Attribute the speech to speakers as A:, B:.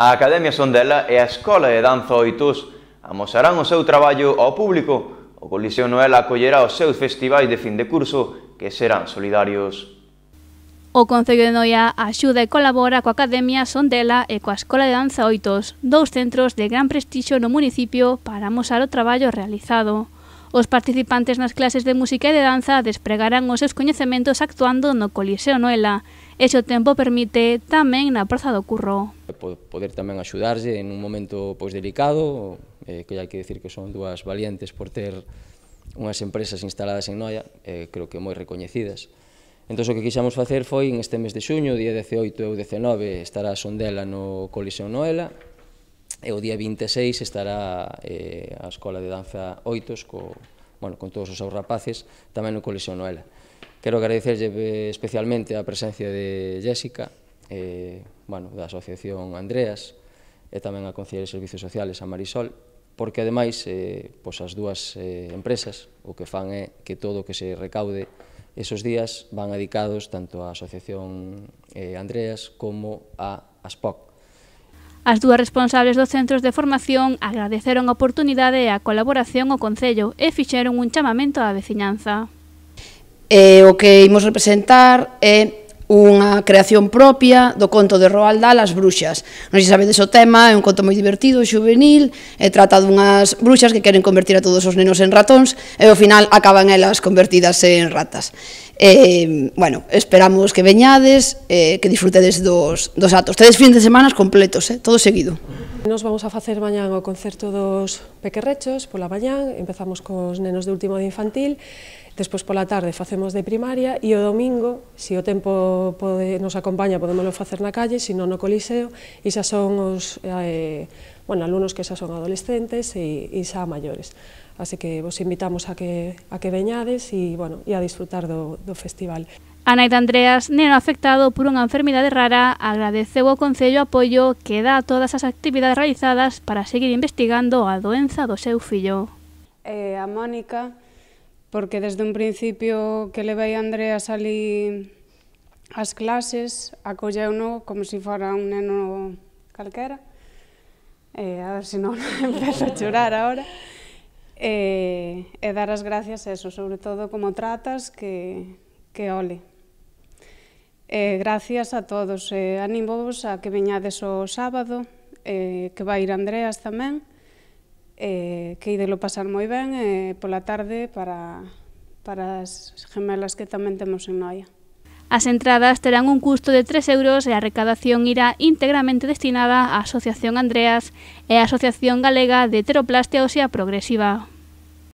A: A Academia Sondela e a Escola de Danza Oitos amosarán o seu traballo ao público. O Coliseo Noel acollerá os seus festivais de fin de curso que serán solidarios.
B: O Concello de Noia axuda e colabora coa Academia Sondela e coa Escola de Danza Oitos, dous centros de gran prestixio no municipio para amosar o traballo realizado. Os participantes nas clases de música e de danza despregarán os seus coñecementos actuando no Coliseo Noela, e se o tempo permite, tamén na Praza do Curro
A: poder tamén axudarlle en un momento pois delicado, eh, que hai que decir que son dúas valientes por ter unhas empresas instaladas en Noia, eh, creo que moi recoñecidas. Entón, o que quixamos facer foi, en este mes de xuño, día 18 e o 19, estará a Sondela no Coliseo Noela, e o día 26 estará eh, a Escola de Danza Oitos co, bueno, con todos os seus rapaces, tamén no Coliseo Noela. Quero agradecerlle eh, especialmente a presencia de Jéssica, eh, bueno, da Asociación Andreas e tamén a Concellería de Servicios Sociales, a Marisol, porque ademais eh, pois as dúas eh, empresas o que fan é que todo o que se recaude esos días van dedicados tanto á Asociación eh, Andreas como a ASPOC.
B: As dúas responsables dos centros de formación agradeceron a oportunidade e a colaboración ao Concello e fixeron un chamamento á veciñanza.
C: Eh, o que imos representar é unha creación propia do conto de Roald Dahl As Bruxas. Non se sabedes o tema, é un conto moi divertido, juvenil, e trata dunhas bruxas que queren convertir a todos os nenos en ratóns e ao final acaban elas convertidas en ratas. E, bueno, esperamos que veñades, e que disfrutedes dos, dos atos. Tedes fin de semanas completos, eh? todo seguido.
D: Nos vamos a facer mañán o concerto dos pequerrechos pola mañán, empezamos cos nenos de último de infantil, despois pola tarde facemos de primaria e o domingo, se o tempo pode, nos acompaña, podemoslo facer na calle, se non no coliseo, e xa son os eh, bueno, alumnos que xa son adolescentes e, e xa maiores. Así que vos invitamos a que, a que veñades e, bueno, e a disfrutar do, do festival.
B: A Naida Andreas, neno afectado por unha enfermidade rara, agradeceu ao Concello o apoio que dá a todas as actividades realizadas para seguir investigando a doenza do seu fillo.
E: Eh, a Mónica, porque desde un principio que levei a Andreas ali as clases, no como se si fora un neno calquera. Eh, a ver se non empezo a chorar agora eh, e dar as gracias a eso, sobre todo como tratas que que ole. Eh, gracias a todos. Eh, animo vos a que veñades o sábado, eh, que vai ir Andreas tamén, eh, que idelo pasar moi ben eh, pola tarde para, para as gemelas que tamén temos en Noia.
B: As entradas terán un custo de 3 euros e a recadación irá íntegramente destinada á Asociación Andreas e a Asociación Galega de Teroplastia Osea Progresiva.